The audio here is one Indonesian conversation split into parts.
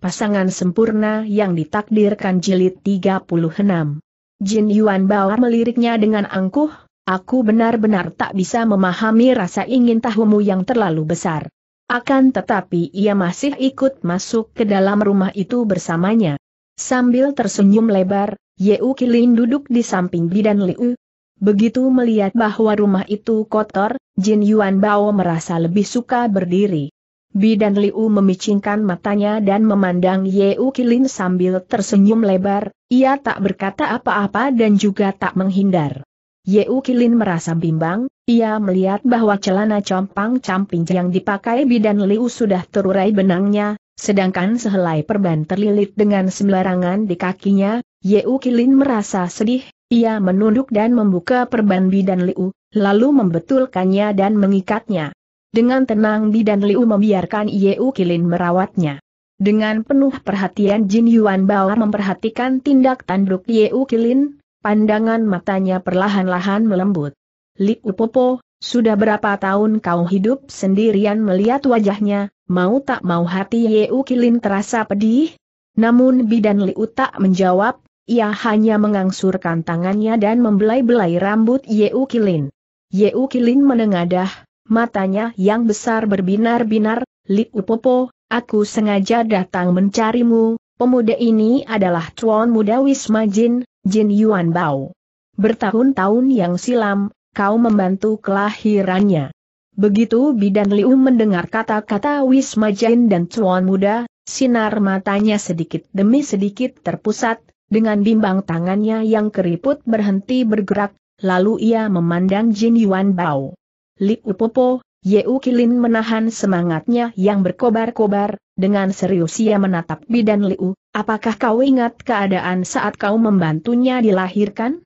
pasangan sempurna yang ditakdirkan jilid 36. Jin Yuan Bao meliriknya dengan angkuh, aku benar-benar tak bisa memahami rasa ingin tahumu yang terlalu besar. Akan tetapi ia masih ikut masuk ke dalam rumah itu bersamanya. Sambil tersenyum lebar, Yeu Kilin duduk di samping bidan Liu, Begitu melihat bahwa rumah itu kotor, Jin Yuan Bao merasa lebih suka berdiri. Bidan Liu memicingkan matanya dan memandang Yeu Kilin sambil tersenyum lebar, ia tak berkata apa-apa dan juga tak menghindar. Yeu Kilin merasa bimbang, ia melihat bahwa celana compang-camping yang dipakai bidan Liu sudah terurai benangnya, sedangkan sehelai perban terlilit dengan sembarangan di kakinya, Yeu Kilin merasa sedih, ia menunduk dan membuka perban bidan Liu, lalu membetulkannya dan mengikatnya. Dengan tenang Bidan Liu membiarkan Yeu Kilin merawatnya. Dengan penuh perhatian Jin Yuan Bao memperhatikan tindak tanduk Yeu Kilin, pandangan matanya perlahan-lahan melembut. Liu Popo, sudah berapa tahun kau hidup sendirian melihat wajahnya, mau tak mau hati Yeu Kilin terasa pedih? Namun Bidan Liu tak menjawab, ia hanya mengangsurkan tangannya dan membelai-belai rambut Yeu Kilin. Yeu Kilin menengadah, matanya yang besar berbinar-binar, Liu Popo, aku sengaja datang mencarimu, pemuda ini adalah tuan Muda Wisma Jin, Jin Yuan Bao. Bertahun-tahun yang silam, kau membantu kelahirannya. Begitu Bidan Liu um mendengar kata-kata Wisma Jin dan tuan Muda, sinar matanya sedikit demi sedikit terpusat, dengan bimbang tangannya yang keriput berhenti bergerak, lalu ia memandang Jin Yuan Bao. Liu Upopo, Yeu Kilin menahan semangatnya yang berkobar-kobar, dengan serius ia menatap bidan Liu, apakah kau ingat keadaan saat kau membantunya dilahirkan?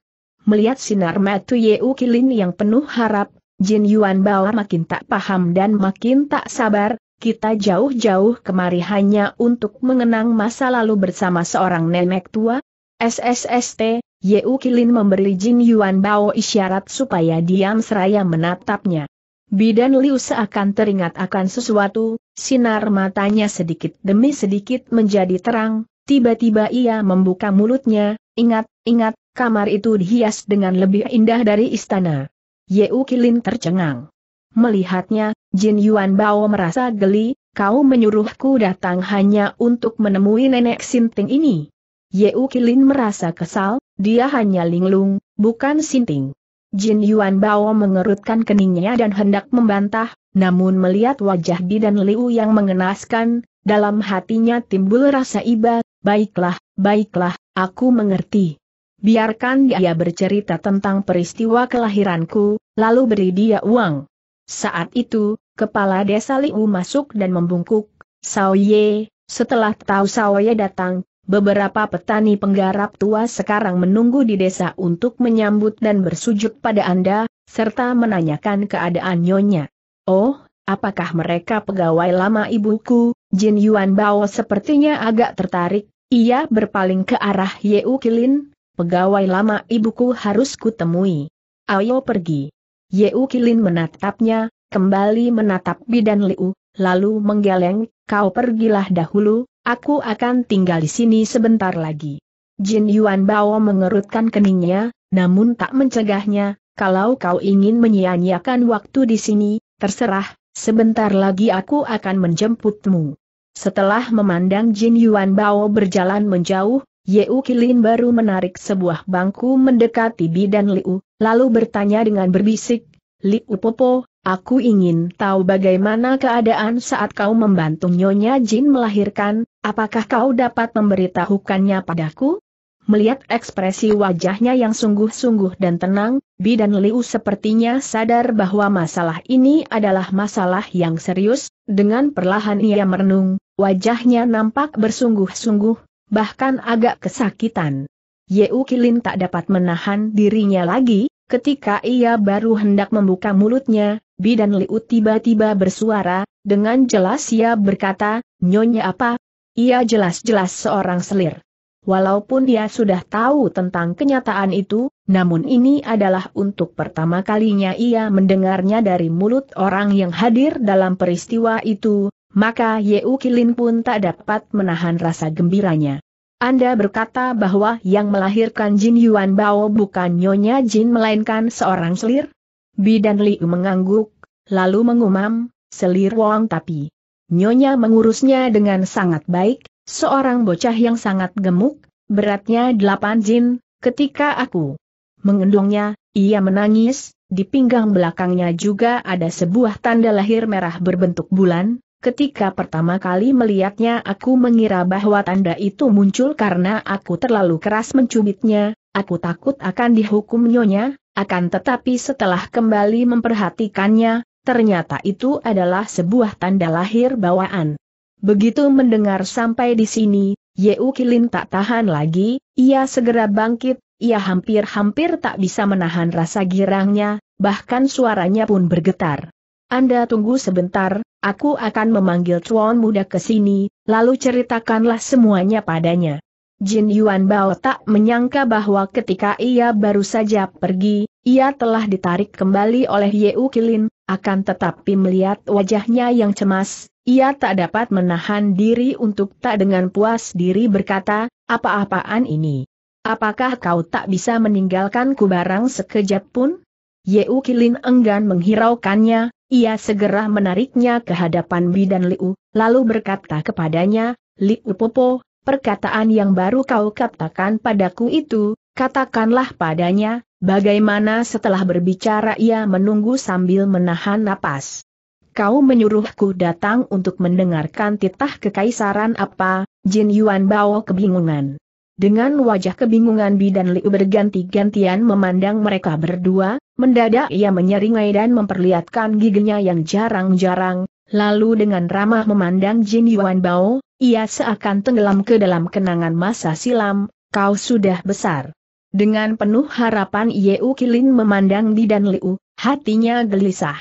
Melihat sinar mata Yeu Kilin yang penuh harap, Jin Yuan Bao makin tak paham dan makin tak sabar, kita jauh-jauh kemari hanya untuk mengenang masa lalu bersama seorang nenek tua? SSST, Yeu Kilin memberi Jin Yuan Bao isyarat supaya diam seraya menatapnya. Bidan Liu seakan teringat akan sesuatu, sinar matanya sedikit demi sedikit menjadi terang, tiba-tiba ia membuka mulutnya, ingat, ingat, kamar itu dihias dengan lebih indah dari istana. Yeu Kilin tercengang. Melihatnya, Jin Yuan Bao merasa geli, kau menyuruhku datang hanya untuk menemui nenek Sinting ini. Yeu Kilin merasa kesal, dia hanya linglung, bukan sinting. Jin Yuan Bao mengerutkan keningnya dan hendak membantah, namun melihat wajah Di dan Liu yang mengenaskan, dalam hatinya timbul rasa iba, baiklah, baiklah, aku mengerti. Biarkan dia bercerita tentang peristiwa kelahiranku, lalu beri dia uang. Saat itu, kepala desa Liu masuk dan membungkuk, Sao Ye, setelah tahu Sao Ye datang, Beberapa petani penggarap tua sekarang menunggu di desa untuk menyambut dan bersujud pada Anda, serta menanyakan keadaan Nyonya. Oh, apakah mereka pegawai lama ibuku? Jin Yuan Bao sepertinya agak tertarik, ia berpaling ke arah Yeu Kilin, pegawai lama ibuku harus kutemui. Ayo pergi. Yeu Kilin menatapnya, kembali menatap bidan Liu, lalu menggeleng, kau pergilah dahulu, Aku akan tinggal di sini sebentar lagi. Jin Yuan Bao mengerutkan keningnya, namun tak mencegahnya, kalau kau ingin menyia-nyiakan waktu di sini, terserah, sebentar lagi aku akan menjemputmu. Setelah memandang Jin Yuan Bao berjalan menjauh, U Kilin baru menarik sebuah bangku mendekati bidan Liu, lalu bertanya dengan berbisik, Liu Popo, aku ingin tahu bagaimana keadaan saat kau membantu Nyonya Jin melahirkan, Apakah kau dapat memberitahukannya padaku? Melihat ekspresi wajahnya yang sungguh-sungguh dan tenang, Bi dan Liu sepertinya sadar bahwa masalah ini adalah masalah yang serius, dengan perlahan ia merenung, wajahnya nampak bersungguh-sungguh, bahkan agak kesakitan. Yeu Kilin tak dapat menahan dirinya lagi, ketika ia baru hendak membuka mulutnya, Bi dan Liu tiba-tiba bersuara, dengan jelas ia berkata, Nyonya apa, ia jelas-jelas seorang selir. Walaupun dia sudah tahu tentang kenyataan itu, namun ini adalah untuk pertama kalinya ia mendengarnya dari mulut orang yang hadir dalam peristiwa itu, maka Yeu Kilin pun tak dapat menahan rasa gembiranya. Anda berkata bahwa yang melahirkan Jin Yuan Bao bukan Nyonya Jin melainkan seorang selir? Bidan Liu mengangguk, lalu mengumam, selir Wong tapi. Nyonya mengurusnya dengan sangat baik, seorang bocah yang sangat gemuk, beratnya delapan jin, ketika aku mengendongnya, ia menangis, di pinggang belakangnya juga ada sebuah tanda lahir merah berbentuk bulan, ketika pertama kali melihatnya aku mengira bahwa tanda itu muncul karena aku terlalu keras mencubitnya, aku takut akan dihukum nyonya, akan tetapi setelah kembali memperhatikannya, Ternyata itu adalah sebuah tanda lahir bawaan. Begitu mendengar sampai di sini, Yeu Kilin tak tahan lagi, ia segera bangkit, ia hampir-hampir tak bisa menahan rasa girangnya, bahkan suaranya pun bergetar. Anda tunggu sebentar, aku akan memanggil Chuan muda ke sini, lalu ceritakanlah semuanya padanya. Jin Yuan Bao tak menyangka bahwa ketika ia baru saja pergi, ia telah ditarik kembali oleh Yeu Kilin, akan tetapi melihat wajahnya yang cemas, ia tak dapat menahan diri untuk tak dengan puas diri berkata, apa-apaan ini? Apakah kau tak bisa meninggalkanku barang sekejap pun? Yeu Kilin enggan menghiraukannya, ia segera menariknya ke hadapan bidan Liu, lalu berkata kepadanya, Liu Popo, perkataan yang baru kau katakan padaku itu, katakanlah padanya, Bagaimana setelah berbicara ia menunggu sambil menahan napas. Kau menyuruhku datang untuk mendengarkan titah kekaisaran apa, Jin Yuan Bao kebingungan. Dengan wajah kebingungan Bidan Liu berganti-gantian memandang mereka berdua, mendadak ia menyeringai dan memperlihatkan giginya yang jarang-jarang, lalu dengan ramah memandang Jin Yuan Bao, ia seakan tenggelam ke dalam kenangan masa silam, kau sudah besar. Dengan penuh harapan Yeu Kilin memandang Bidan Liu, hatinya gelisah.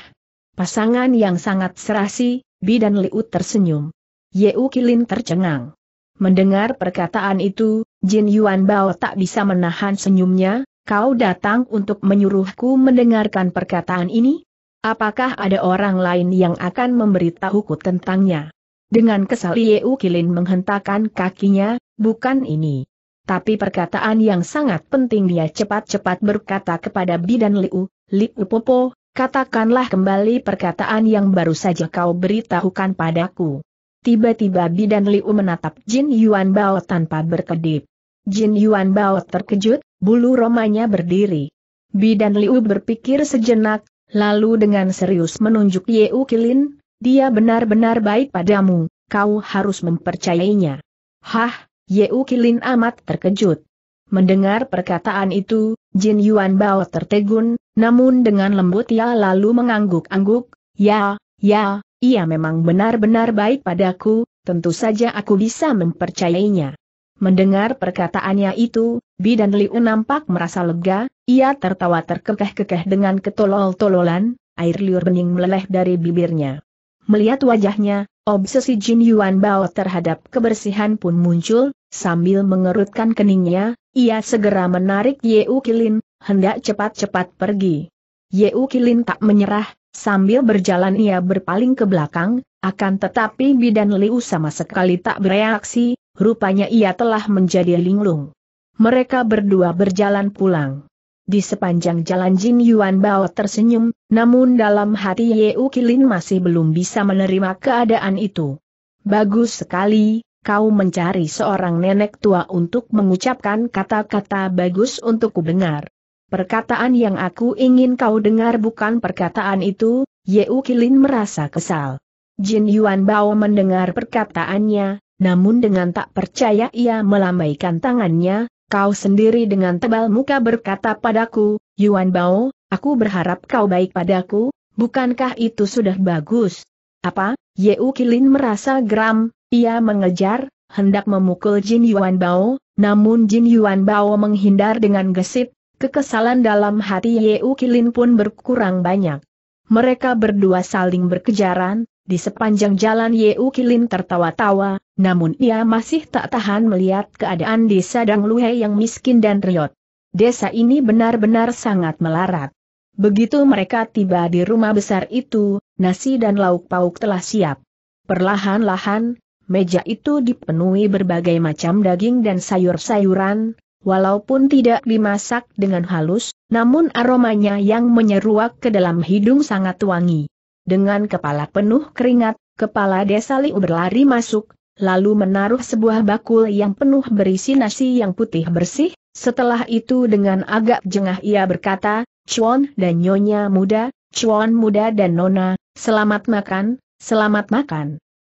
Pasangan yang sangat serasi, Bidan Liu tersenyum. Yeu Kilin tercengang. Mendengar perkataan itu, Jin Yuan Bao tak bisa menahan senyumnya, kau datang untuk menyuruhku mendengarkan perkataan ini? Apakah ada orang lain yang akan memberitahuku tentangnya? Dengan kesal Yeu Kilin menghentakkan kakinya, bukan ini tapi perkataan yang sangat penting dia cepat-cepat berkata kepada Bidan Liu, Liu Popo, katakanlah kembali perkataan yang baru saja kau beritahukan padaku. Tiba-tiba Bidan Liu menatap Jin Yuan Bao tanpa berkedip. Jin Yuan Bao terkejut, bulu romanya berdiri. Bidan Liu berpikir sejenak, lalu dengan serius menunjuk Yeu Kilin, dia benar-benar baik padamu, kau harus mempercayainya. Hah, Yeu Kilin amat terkejut. Mendengar perkataan itu, Jin Yuan Bao tertegun, namun dengan lembut ia lalu mengangguk-angguk, ya, ya, ia memang benar-benar baik padaku, tentu saja aku bisa mempercayainya. Mendengar perkataannya itu, Bi dan Liu nampak merasa lega, ia tertawa terkekeh-kekeh dengan ketolol-tololan, air liur bening meleleh dari bibirnya. Melihat wajahnya, Obsesi Jin Yuan Bao terhadap kebersihan pun muncul, sambil mengerutkan keningnya, ia segera menarik Ye U Kilin, hendak cepat-cepat pergi. Ye U Kilin tak menyerah, sambil berjalan ia berpaling ke belakang, akan tetapi Bidan Liu sama sekali tak bereaksi, rupanya ia telah menjadi linglung. Mereka berdua berjalan pulang. Di sepanjang jalan Jin Yuan Bao tersenyum, namun dalam hati U Kilin masih belum bisa menerima keadaan itu. Bagus sekali, kau mencari seorang nenek tua untuk mengucapkan kata-kata bagus untukku dengar. Perkataan yang aku ingin kau dengar bukan perkataan itu, U Kilin merasa kesal. Jin Yuan Bao mendengar perkataannya, namun dengan tak percaya ia melambaikan tangannya, kau sendiri dengan tebal muka berkata padaku, Yuan Bao, aku berharap kau baik padaku, bukankah itu sudah bagus? Apa? Yeu Kilin merasa geram, ia mengejar, hendak memukul Jin Yuan Bao, namun Jin Yuan Bao menghindar dengan gesit, kekesalan dalam hati Yeu Kilin pun berkurang banyak. Mereka berdua saling berkejaran, di sepanjang jalan Yeu Kilin tertawa-tawa, namun ia masih tak tahan melihat keadaan desa Dangluhe yang miskin dan riot. Desa ini benar-benar sangat melarat. Begitu mereka tiba di rumah besar itu, nasi dan lauk pauk telah siap. Perlahan-lahan, meja itu dipenuhi berbagai macam daging dan sayur-sayuran, walaupun tidak dimasak dengan halus, namun aromanya yang menyeruak ke dalam hidung sangat wangi. Dengan kepala penuh keringat, kepala desa Liu berlari masuk, lalu menaruh sebuah bakul yang penuh berisi nasi yang putih bersih, setelah itu dengan agak jengah ia berkata, Chuan dan Nyonya muda, Chuan muda dan Nona, selamat makan, selamat makan.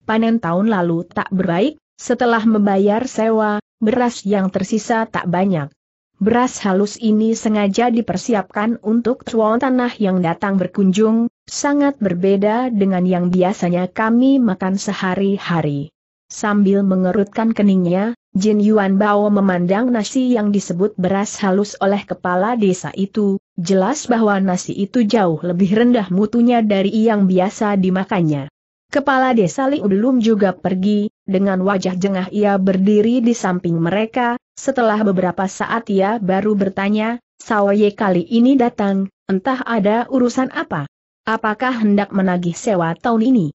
Panen tahun lalu tak berbaik, setelah membayar sewa, beras yang tersisa tak banyak. Beras halus ini sengaja dipersiapkan untuk cuan tanah yang datang berkunjung, sangat berbeda dengan yang biasanya kami makan sehari-hari. Sambil mengerutkan keningnya, Jin Yuan Bao memandang nasi yang disebut beras halus oleh kepala desa itu, jelas bahwa nasi itu jauh lebih rendah mutunya dari yang biasa dimakannya. Kepala desa Liu belum juga pergi, dengan wajah jengah ia berdiri di samping mereka, setelah beberapa saat ia baru bertanya, Sawaye kali ini datang, entah ada urusan apa. Apakah hendak menagih sewa tahun ini?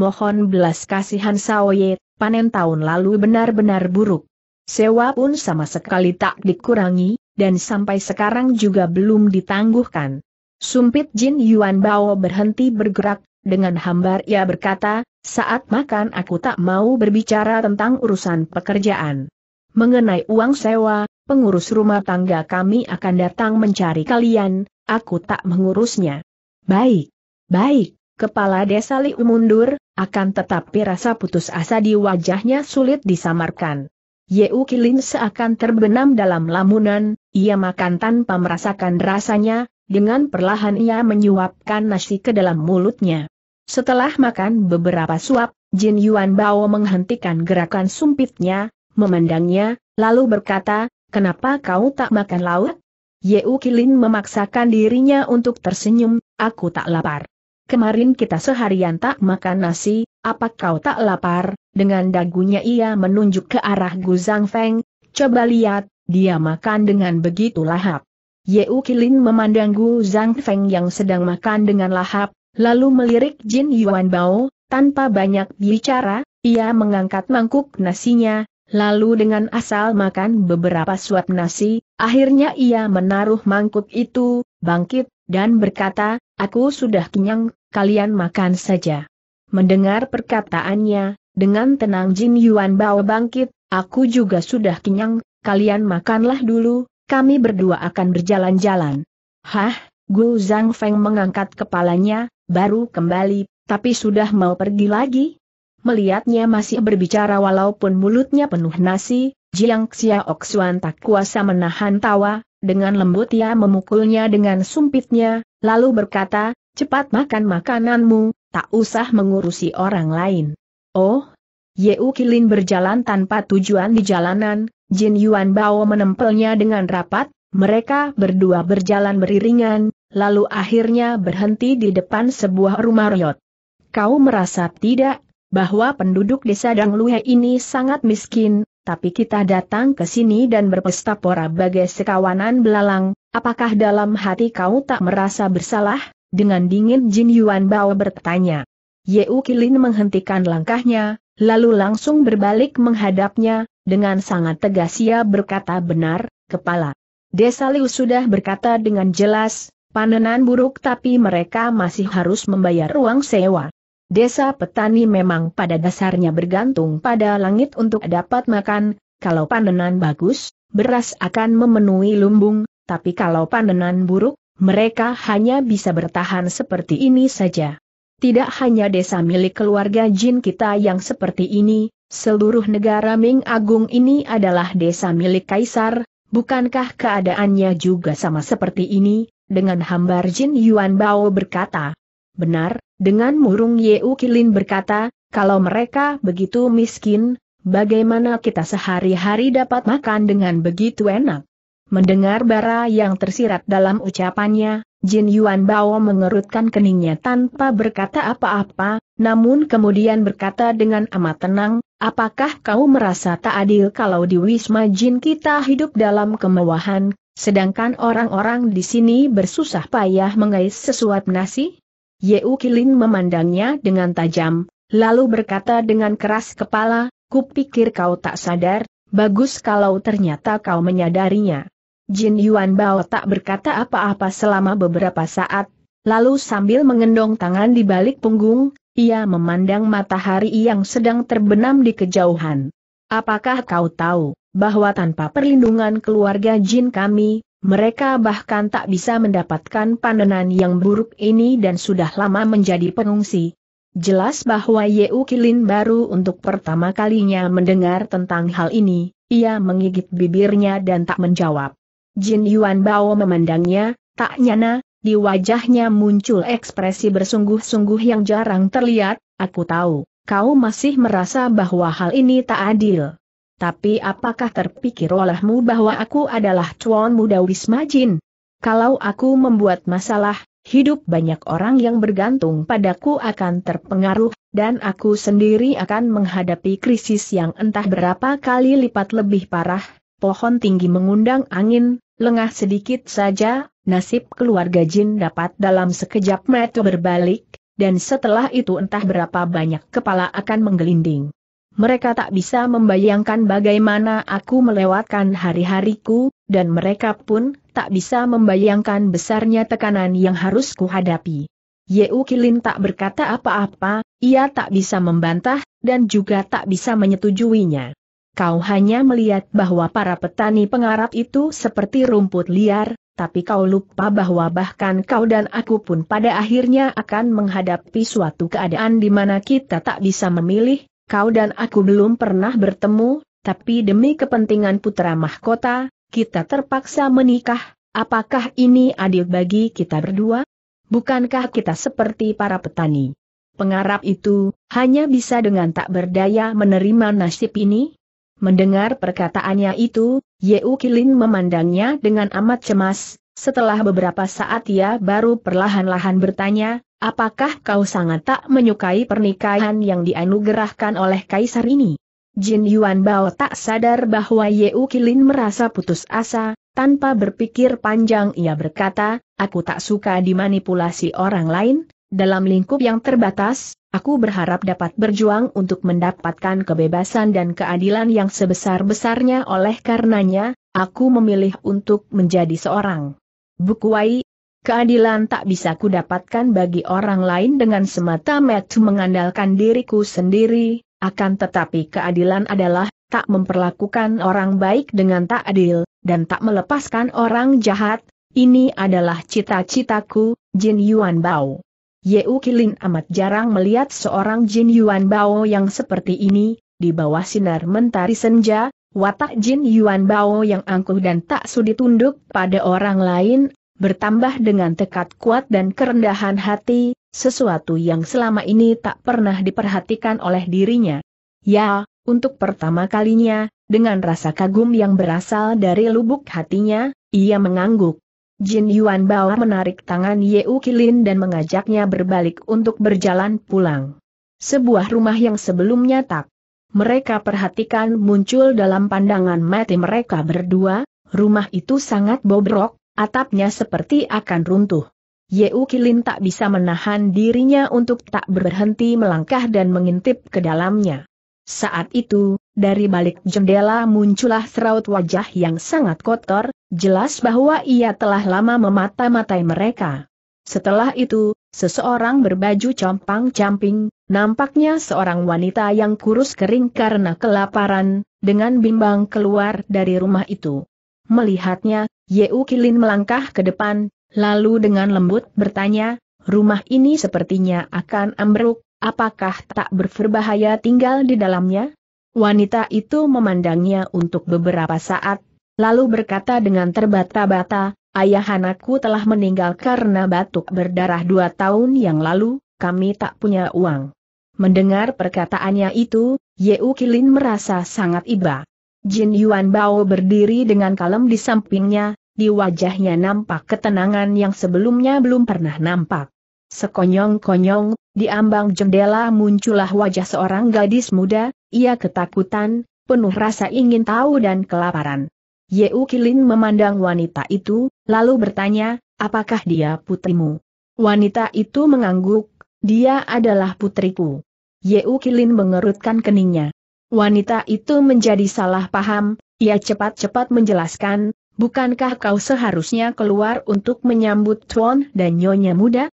Mohon belas kasihan Sawaye, panen tahun lalu benar-benar buruk. Sewa pun sama sekali tak dikurangi, dan sampai sekarang juga belum ditangguhkan. Sumpit Jin Yuan Bao berhenti bergerak, dengan hambar ia berkata, saat makan aku tak mau berbicara tentang urusan pekerjaan. Mengenai uang sewa, pengurus rumah tangga kami akan datang mencari kalian, aku tak mengurusnya. Baik, baik, kepala desa Liu mundur, akan tetapi rasa putus asa di wajahnya sulit disamarkan. Yeu Kilin seakan terbenam dalam lamunan, ia makan tanpa merasakan rasanya, dengan perlahan ia menyuapkan nasi ke dalam mulutnya. Setelah makan beberapa suap, Jin Yuan Bao menghentikan gerakan sumpitnya, memandangnya, lalu berkata, kenapa kau tak makan lauk? Yeu Kilin memaksakan dirinya untuk tersenyum, aku tak lapar. Kemarin kita seharian tak makan nasi, apa kau tak lapar? Dengan dagunya ia menunjuk ke arah Guzang Feng, coba lihat, dia makan dengan begitu lahap. Yeu Kilin memandang Guzang Feng yang sedang makan dengan lahap, lalu melirik Jin Yuan Bao, tanpa banyak bicara, ia mengangkat mangkuk nasinya, Lalu dengan asal makan beberapa suap nasi, akhirnya ia menaruh mangkuk itu, bangkit, dan berkata, aku sudah kenyang, kalian makan saja. Mendengar perkataannya, dengan tenang Jin Yuan Bao bangkit, aku juga sudah kenyang, kalian makanlah dulu, kami berdua akan berjalan-jalan. Hah, Gu Zhang Feng mengangkat kepalanya, baru kembali, tapi sudah mau pergi lagi? melihatnya masih berbicara walaupun mulutnya penuh nasi, Jiang Xiaoxuan tak kuasa menahan tawa, dengan lembut ia memukulnya dengan sumpitnya, lalu berkata, cepat makan makananmu, tak usah mengurusi orang lain. Oh, Yeu Kilin berjalan tanpa tujuan di jalanan, Jin Yuan Bao menempelnya dengan rapat, mereka berdua berjalan beriringan, lalu akhirnya berhenti di depan sebuah rumah riot. Kau merasa tidak bahwa penduduk desa Dangluhe ini sangat miskin, tapi kita datang ke sini dan berpesta pora bagai sekawanan belalang, apakah dalam hati kau tak merasa bersalah? Dengan dingin Jin Yuan Bao bertanya. Ye Kilin menghentikan langkahnya, lalu langsung berbalik menghadapnya, dengan sangat tegas ia berkata benar, kepala. Desa Liu sudah berkata dengan jelas, panenan buruk tapi mereka masih harus membayar uang sewa. Desa petani memang pada dasarnya bergantung pada langit untuk dapat makan, kalau panenan bagus, beras akan memenuhi lumbung, tapi kalau panenan buruk, mereka hanya bisa bertahan seperti ini saja. Tidak hanya desa milik keluarga Jin kita yang seperti ini, seluruh negara Ming Agung ini adalah desa milik Kaisar, bukankah keadaannya juga sama seperti ini, dengan hambar Jin Yuan Bao berkata. Benar, dengan murung Yeu Kilin berkata, kalau mereka begitu miskin, bagaimana kita sehari-hari dapat makan dengan begitu enak? Mendengar bara yang tersirat dalam ucapannya, Jin Yuan Bao mengerutkan keningnya tanpa berkata apa-apa, namun kemudian berkata dengan amat tenang, apakah kau merasa tak adil kalau di Wisma Jin kita hidup dalam kemewahan, sedangkan orang-orang di sini bersusah payah mengais sesuap nasi? Yeu memandangnya dengan tajam, lalu berkata dengan keras kepala, kupikir kau tak sadar, bagus kalau ternyata kau menyadarinya. Jin Yuan Bao tak berkata apa-apa selama beberapa saat, lalu sambil mengendong tangan di balik punggung, ia memandang matahari yang sedang terbenam di kejauhan. Apakah kau tahu, bahwa tanpa perlindungan keluarga Jin kami, mereka bahkan tak bisa mendapatkan panenan yang buruk ini dan sudah lama menjadi pengungsi. Jelas bahwa Yeu Kilin baru untuk pertama kalinya mendengar tentang hal ini, ia menggigit bibirnya dan tak menjawab. Jin Yuan Bao memandangnya, tak nyana, di wajahnya muncul ekspresi bersungguh-sungguh yang jarang terlihat, aku tahu, kau masih merasa bahwa hal ini tak adil tapi apakah terpikir olehmu bahwa aku adalah cuan muda Wisma Jin? Kalau aku membuat masalah, hidup banyak orang yang bergantung padaku akan terpengaruh, dan aku sendiri akan menghadapi krisis yang entah berapa kali lipat lebih parah, pohon tinggi mengundang angin, lengah sedikit saja, nasib keluarga Jin dapat dalam sekejap mata berbalik, dan setelah itu entah berapa banyak kepala akan menggelinding. Mereka tak bisa membayangkan bagaimana aku melewatkan hari-hariku, dan mereka pun tak bisa membayangkan besarnya tekanan yang harus kuhadapi. Yeu Kilin tak berkata apa-apa, ia tak bisa membantah, dan juga tak bisa menyetujuinya. Kau hanya melihat bahwa para petani pengarap itu seperti rumput liar, tapi kau lupa bahwa bahkan kau dan aku pun pada akhirnya akan menghadapi suatu keadaan di mana kita tak bisa memilih, Kau dan aku belum pernah bertemu, tapi demi kepentingan putra mahkota, kita terpaksa menikah. Apakah ini adil bagi kita berdua? Bukankah kita seperti para petani? Pengarap itu hanya bisa dengan tak berdaya menerima nasib ini? Mendengar perkataannya itu, Yeu Kilin memandangnya dengan amat cemas. Setelah beberapa saat ia baru perlahan-lahan bertanya, Apakah kau sangat tak menyukai pernikahan yang dianugerahkan oleh kaisar ini? Jin Yuan Bao tak sadar bahwa Ye Kilin merasa putus asa, tanpa berpikir panjang ia berkata, aku tak suka dimanipulasi orang lain, dalam lingkup yang terbatas, aku berharap dapat berjuang untuk mendapatkan kebebasan dan keadilan yang sebesar-besarnya oleh karenanya, aku memilih untuk menjadi seorang Bukuai, Keadilan tak bisa kudapatkan bagi orang lain dengan semata metu mengandalkan diriku sendiri, akan tetapi keadilan adalah tak memperlakukan orang baik dengan tak adil, dan tak melepaskan orang jahat, ini adalah cita-citaku, Jin Yuan Bao. Yeu Kilin amat jarang melihat seorang Jin Yuan Bao yang seperti ini, di bawah sinar mentari senja, watak Jin Yuan Bao yang angkuh dan tak sudi tunduk pada orang lain bertambah dengan tekad kuat dan kerendahan hati, sesuatu yang selama ini tak pernah diperhatikan oleh dirinya. Ya, untuk pertama kalinya, dengan rasa kagum yang berasal dari lubuk hatinya, ia mengangguk. Jin Yuan Bao menarik tangan U Kilin dan mengajaknya berbalik untuk berjalan pulang. Sebuah rumah yang sebelumnya tak mereka perhatikan muncul dalam pandangan mati mereka berdua, rumah itu sangat bobrok, Atapnya seperti akan runtuh. Yeu Kilin tak bisa menahan dirinya untuk tak berhenti melangkah dan mengintip ke dalamnya. Saat itu, dari balik jendela muncullah seraut wajah yang sangat kotor, jelas bahwa ia telah lama memata-matai mereka. Setelah itu, seseorang berbaju compang-camping, nampaknya seorang wanita yang kurus kering karena kelaparan, dengan bimbang keluar dari rumah itu. Melihatnya, Yeu Kilin melangkah ke depan, lalu dengan lembut bertanya, rumah ini sepertinya akan ambruk, apakah tak berbahaya tinggal di dalamnya? Wanita itu memandangnya untuk beberapa saat, lalu berkata dengan terbata-bata, ayah anakku telah meninggal karena batuk berdarah dua tahun yang lalu, kami tak punya uang. Mendengar perkataannya itu, Yeu Kilin merasa sangat iba. Jin Yuan Bao berdiri dengan kalem di sampingnya, di wajahnya nampak ketenangan yang sebelumnya belum pernah nampak. Sekonyong-konyong, di ambang jendela muncullah wajah seorang gadis muda, ia ketakutan, penuh rasa ingin tahu dan kelaparan. Ye Kilin memandang wanita itu, lalu bertanya, apakah dia putrimu? Wanita itu mengangguk, dia adalah putriku. Ye Kilin mengerutkan keningnya. Wanita itu menjadi salah paham, ia cepat-cepat menjelaskan, bukankah kau seharusnya keluar untuk menyambut Tuan dan Nyonya muda?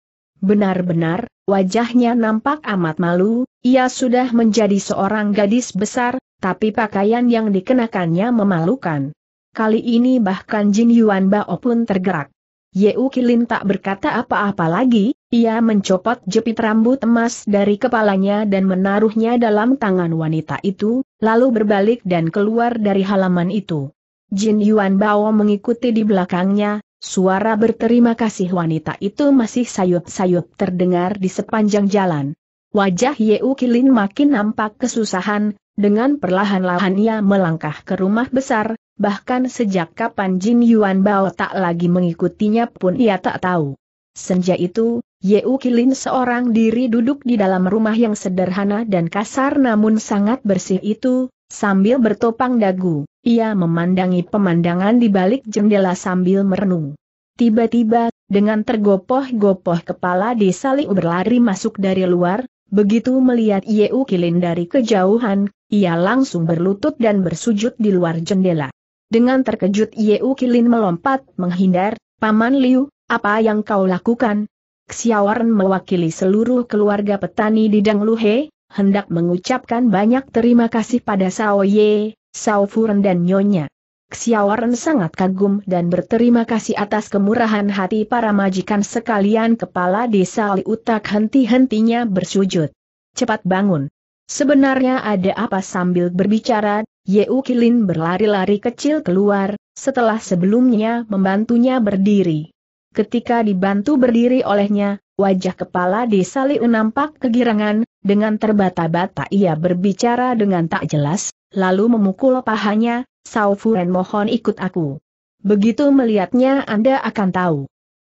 Benar-benar, wajahnya nampak amat malu, ia sudah menjadi seorang gadis besar, tapi pakaian yang dikenakannya memalukan. Kali ini bahkan Jin Yuan Bao pun tergerak. Yeu Kilin tak berkata apa-apa lagi, ia mencopot jepit rambut emas dari kepalanya dan menaruhnya dalam tangan wanita itu, lalu berbalik dan keluar dari halaman itu. Jin Yuan Bao mengikuti di belakangnya, suara berterima kasih wanita itu masih sayup-sayup terdengar di sepanjang jalan. Wajah Yeu Kilin makin nampak kesusahan, dengan perlahan-lahan ia melangkah ke rumah besar, bahkan sejak kapan Jin Yuan Bao tak lagi mengikutinya pun ia tak tahu. Senja itu, Yeu Kilin seorang diri duduk di dalam rumah yang sederhana dan kasar namun sangat bersih itu, sambil bertopang dagu, ia memandangi pemandangan di balik jendela sambil merenung. Tiba-tiba, dengan tergopoh-gopoh kepala desa Liu berlari masuk dari luar, Begitu melihat Yeu Kilin dari kejauhan, ia langsung berlutut dan bersujud di luar jendela. Dengan terkejut Yeu Kilin melompat menghindar, Paman Liu, apa yang kau lakukan? Xiaoren mewakili seluruh keluarga petani di Dangluhe, hendak mengucapkan banyak terima kasih pada Sao Ye, Sao Furen dan Nyonya. Xiaoren sangat kagum dan berterima kasih atas kemurahan hati para majikan sekalian kepala desa Liutak henti-hentinya bersujud. Cepat bangun. Sebenarnya ada apa sambil berbicara, Yeu Kilin berlari-lari kecil keluar, setelah sebelumnya membantunya berdiri. Ketika dibantu berdiri olehnya, wajah kepala desa Liu nampak kegirangan, dengan terbata-bata ia berbicara dengan tak jelas, lalu memukul pahanya, Sao Furen mohon ikut aku. Begitu melihatnya Anda akan tahu.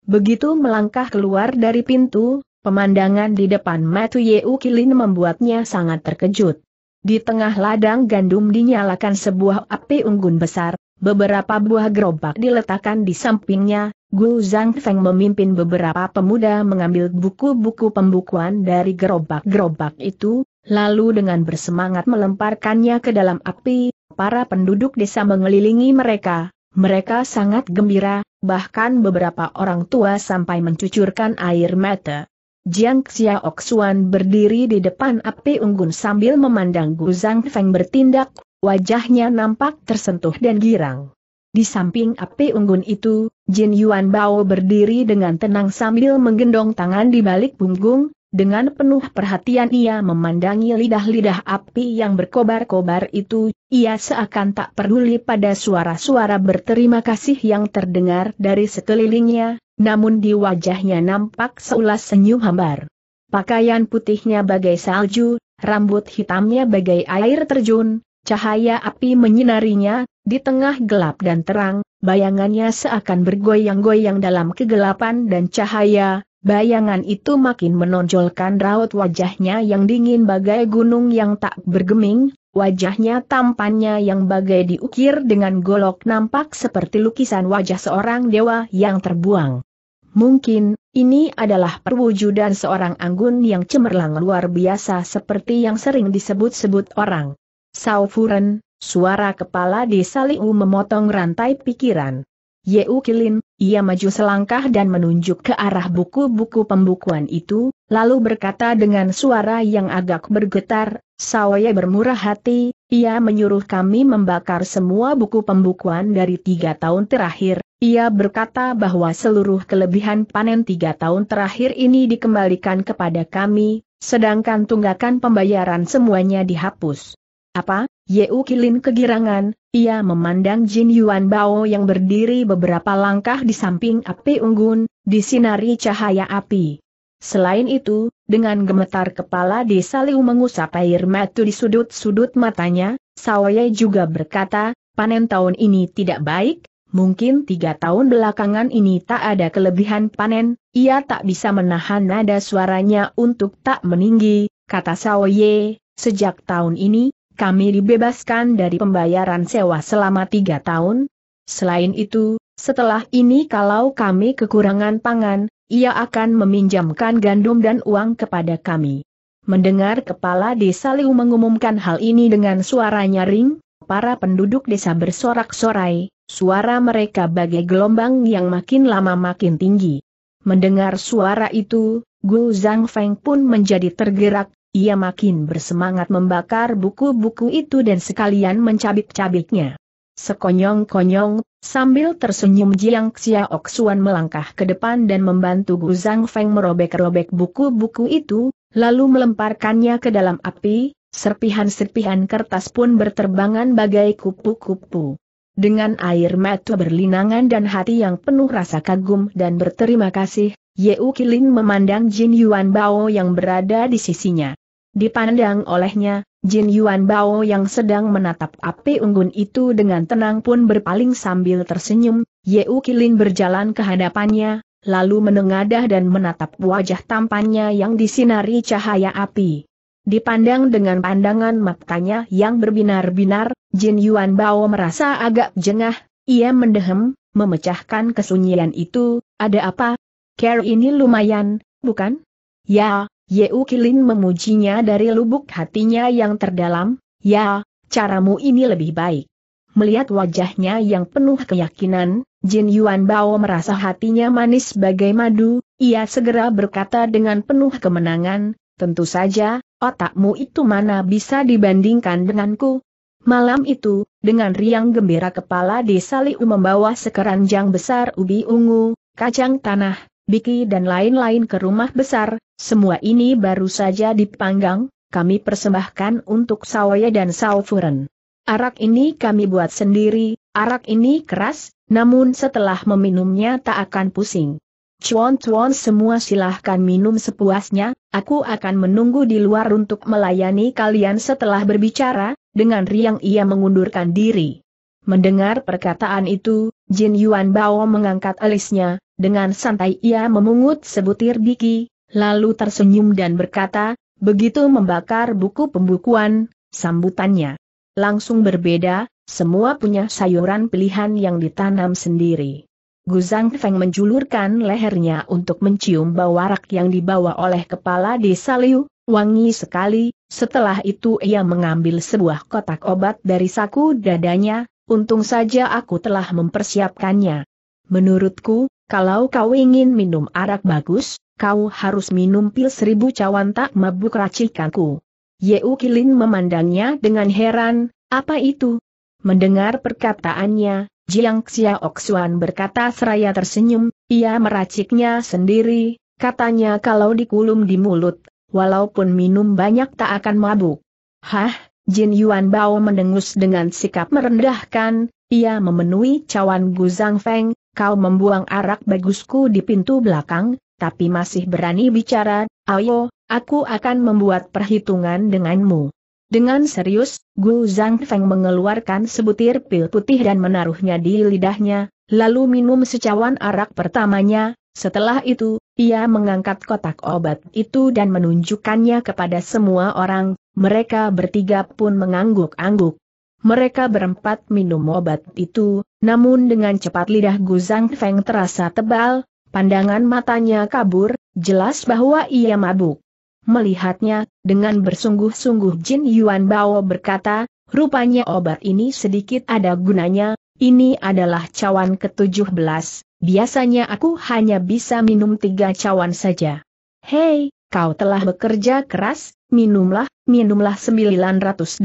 Begitu melangkah keluar dari pintu, pemandangan di depan Matu Yeu Kilin membuatnya sangat terkejut. Di tengah ladang gandum dinyalakan sebuah api unggun besar, beberapa buah gerobak diletakkan di sampingnya, Gu Feng memimpin beberapa pemuda mengambil buku-buku pembukuan dari gerobak-gerobak itu, lalu dengan bersemangat melemparkannya ke dalam api, Para penduduk desa mengelilingi mereka, mereka sangat gembira, bahkan beberapa orang tua sampai mencucurkan air mata. Jiang Xiaoxuan berdiri di depan api unggun sambil memandang Gu Zhang Feng bertindak, wajahnya nampak tersentuh dan girang. Di samping api unggun itu, Jin Yuan Bao berdiri dengan tenang sambil menggendong tangan di balik punggung, dengan penuh perhatian ia memandangi lidah-lidah api yang berkobar-kobar itu, ia seakan tak peduli pada suara-suara berterima kasih yang terdengar dari sekelilingnya, namun di wajahnya nampak seulas senyum hambar. Pakaian putihnya bagai salju, rambut hitamnya bagai air terjun, cahaya api menyinarinya, di tengah gelap dan terang, bayangannya seakan bergoyang-goyang dalam kegelapan dan cahaya, Bayangan itu makin menonjolkan raut wajahnya yang dingin bagai gunung yang tak bergeming, wajahnya tampannya yang bagai diukir dengan golok nampak seperti lukisan wajah seorang dewa yang terbuang. Mungkin, ini adalah perwujudan seorang anggun yang cemerlang luar biasa seperti yang sering disebut-sebut orang. Saufuren, suara kepala di Saliu memotong rantai pikiran. Yeu Kilin, ia maju selangkah dan menunjuk ke arah buku-buku pembukuan itu, lalu berkata dengan suara yang agak bergetar, "Sawaya bermurah hati, ia menyuruh kami membakar semua buku pembukuan dari tiga tahun terakhir, ia berkata bahwa seluruh kelebihan panen tiga tahun terakhir ini dikembalikan kepada kami, sedangkan tunggakan pembayaran semuanya dihapus. Apa? Yeu Kilin kegirangan, ia memandang Jin Yuan Bao yang berdiri beberapa langkah di samping api unggun, disinari cahaya api. Selain itu, dengan gemetar kepala desa Liu mengusap air mata di sudut-sudut matanya, Sawaye juga berkata, panen tahun ini tidak baik, mungkin tiga tahun belakangan ini tak ada kelebihan panen, ia tak bisa menahan nada suaranya untuk tak meninggi, kata Sawaye, sejak tahun ini, kami dibebaskan dari pembayaran sewa selama tiga tahun. Selain itu, setelah ini kalau kami kekurangan pangan, ia akan meminjamkan gandum dan uang kepada kami. Mendengar kepala desa Liu mengumumkan hal ini dengan suara nyaring, para penduduk desa bersorak-sorai, suara mereka bagai gelombang yang makin lama makin tinggi. Mendengar suara itu, Gu Zhang Feng pun menjadi tergerak, ia makin bersemangat membakar buku-buku itu dan sekalian mencabik-cabiknya. Sekonyong-konyong, sambil tersenyum Jiang Xiaoxuan melangkah ke depan dan membantu Gu Zhang Feng merobek-robek buku-buku itu, lalu melemparkannya ke dalam api, serpihan-serpihan kertas pun berterbangan bagai kupu-kupu. Dengan air mata berlinangan dan hati yang penuh rasa kagum dan berterima kasih, Ye Qilin memandang Jin Yuan Bao yang berada di sisinya. Dipandang olehnya, Jin Yuan Bao yang sedang menatap api unggun itu dengan tenang pun berpaling sambil tersenyum, Yeu Kilin berjalan ke hadapannya, lalu menengadah dan menatap wajah tampannya yang disinari cahaya api. Dipandang dengan pandangan matanya yang berbinar-binar, Jin Yuan Bao merasa agak jengah, ia mendehem, memecahkan kesunyian itu, ada apa? Care ini lumayan, bukan? Ya, Yeu Kilin memujinya dari lubuk hatinya yang terdalam, ya, caramu ini lebih baik. Melihat wajahnya yang penuh keyakinan, Jin Yuan Bao merasa hatinya manis bagai madu, ia segera berkata dengan penuh kemenangan, tentu saja, otakmu itu mana bisa dibandingkan denganku, Malam itu, dengan riang gembira kepala desa Liu membawa sekeranjang besar ubi ungu, kacang tanah, Biki dan lain-lain ke rumah besar, semua ini baru saja dipanggang, kami persembahkan untuk Sawaya dan Saufuren. Arak ini kami buat sendiri, arak ini keras, namun setelah meminumnya tak akan pusing. Cuan-cuan semua silahkan minum sepuasnya, aku akan menunggu di luar untuk melayani kalian setelah berbicara, dengan riang ia mengundurkan diri. Mendengar perkataan itu, Jin Yuan Bao mengangkat alisnya, dengan santai ia memungut sebutir biki, lalu tersenyum dan berkata, begitu membakar buku pembukuan, sambutannya. Langsung berbeda, semua punya sayuran pilihan yang ditanam sendiri. Gu Zhang Feng menjulurkan lehernya untuk mencium bau warak yang dibawa oleh kepala desa Liu, wangi sekali, setelah itu ia mengambil sebuah kotak obat dari saku dadanya, Untung saja aku telah mempersiapkannya. Menurutku, kalau kau ingin minum arak bagus, kau harus minum pil seribu cawan tak mabuk racikanku. Yeu Kilin memandangnya dengan heran, apa itu? Mendengar perkataannya, Jiang Xiaoxuan berkata seraya tersenyum, ia meraciknya sendiri, katanya kalau dikulum di mulut, walaupun minum banyak tak akan mabuk. Hah, Jin Yuan Bao mendengus dengan sikap merendahkan, ia memenuhi cawan Gu Zhang Feng, kau membuang arak bagusku di pintu belakang, tapi masih berani bicara, ayo, aku akan membuat perhitungan denganmu. Dengan serius, Gu Zhang Feng mengeluarkan sebutir pil putih dan menaruhnya di lidahnya, lalu minum secawan arak pertamanya, setelah itu, ia mengangkat kotak obat itu dan menunjukkannya kepada semua orang, mereka bertiga pun mengangguk-angguk. Mereka berempat minum obat itu, namun dengan cepat lidah Gu Zhang Feng terasa tebal, pandangan matanya kabur, jelas bahwa ia mabuk. Melihatnya, dengan bersungguh-sungguh Jin Yuan Bao berkata, rupanya obat ini sedikit ada gunanya, ini adalah cawan ke-17, biasanya aku hanya bisa minum tiga cawan saja. Hei, kau telah bekerja keras, minumlah, minumlah 983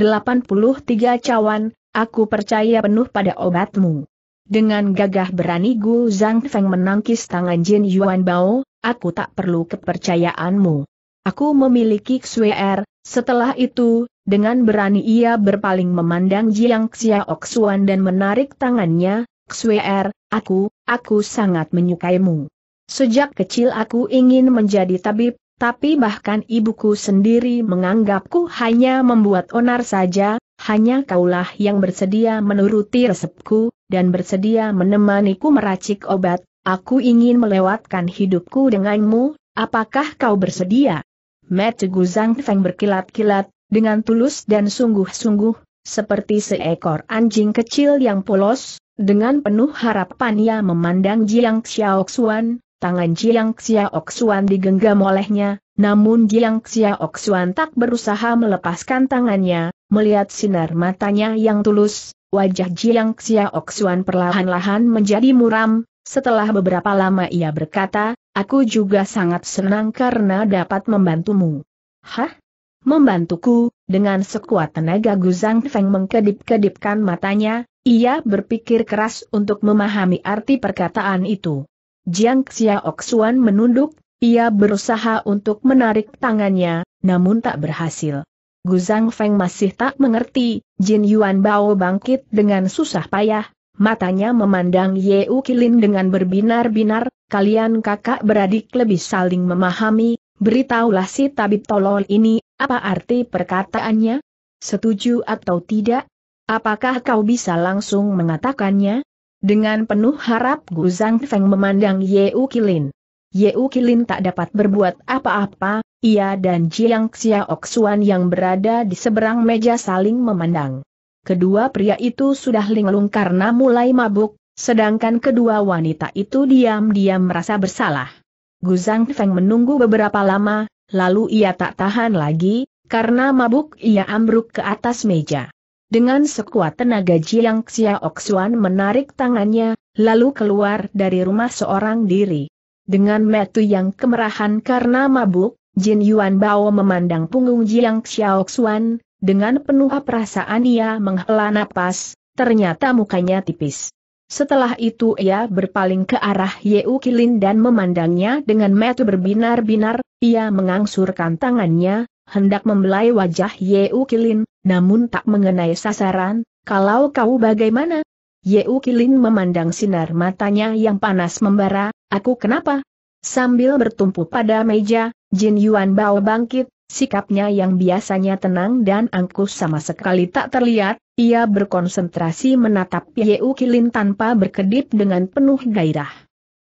cawan, aku percaya penuh pada obatmu. Dengan gagah berani Gu Zhang Feng menangkis tangan Jin Yuan Bao, aku tak perlu kepercayaanmu. Aku memiliki Xue'er. setelah itu, dengan berani ia berpaling memandang Jiang Xiaoxuan dan menarik tangannya, Xuer, er, aku, aku sangat menyukaimu. Sejak kecil aku ingin menjadi tabib, tapi bahkan ibuku sendiri menganggapku hanya membuat onar saja, hanya kaulah yang bersedia menuruti resepku, dan bersedia menemaniku meracik obat, aku ingin melewatkan hidupku denganmu, apakah kau bersedia? Mat Guzang Feng berkilat-kilat, dengan tulus dan sungguh-sungguh, seperti seekor anjing kecil yang polos, dengan penuh harapan ia memandang Jiang Xiaoxuan, tangan Jiang Xiaoxuan digenggam olehnya, namun Jiang Xiaoxuan tak berusaha melepaskan tangannya, melihat sinar matanya yang tulus, wajah Jiang Xiaoxuan perlahan-lahan menjadi muram, setelah beberapa lama ia berkata, aku juga sangat senang karena dapat membantumu. Hah? membantuku, dengan sekuat tenaga Guzang Feng mengkedip-kedipkan matanya, ia berpikir keras untuk memahami arti perkataan itu. Jiang Xiaoxuan menunduk, ia berusaha untuk menarik tangannya, namun tak berhasil. Guzang Feng masih tak mengerti, Jin Yuan Bao bangkit dengan susah payah, matanya memandang U Kilin dengan berbinar-binar, kalian kakak beradik lebih saling memahami, beritahulah si tabib tolol ini, apa arti perkataannya? Setuju atau tidak? Apakah kau bisa langsung mengatakannya? Dengan penuh harap Gu Zhang Feng memandang U Kilin. U Kilin tak dapat berbuat apa-apa, ia dan Jiang Xiaoxuan yang berada di seberang meja saling memandang kedua pria itu sudah linglung karena mulai mabuk, sedangkan kedua wanita itu diam-diam merasa bersalah. Gu Zhang Feng menunggu beberapa lama, lalu ia tak tahan lagi, karena mabuk ia ambruk ke atas meja. Dengan sekuat tenaga Jiang Xiaoxuan menarik tangannya, lalu keluar dari rumah seorang diri. Dengan metu yang kemerahan karena mabuk, Jin Yuan Bao memandang punggung Jiang Xiaoxuan. Dengan penuh perasaan ia menghela napas, ternyata mukanya tipis. Setelah itu ia berpaling ke arah Yeu Kilin dan memandangnya dengan mata berbinar-binar, ia mengangsurkan tangannya, hendak membelai wajah Yeu Kilin, namun tak mengenai sasaran, kalau kau bagaimana? Yeu Kilin memandang sinar matanya yang panas membara, aku kenapa? Sambil bertumpu pada meja, Jin Yuan Bao bangkit, Sikapnya yang biasanya tenang dan angkuh sama sekali tak terlihat, ia berkonsentrasi menatap Yeu Kilin tanpa berkedip dengan penuh gairah.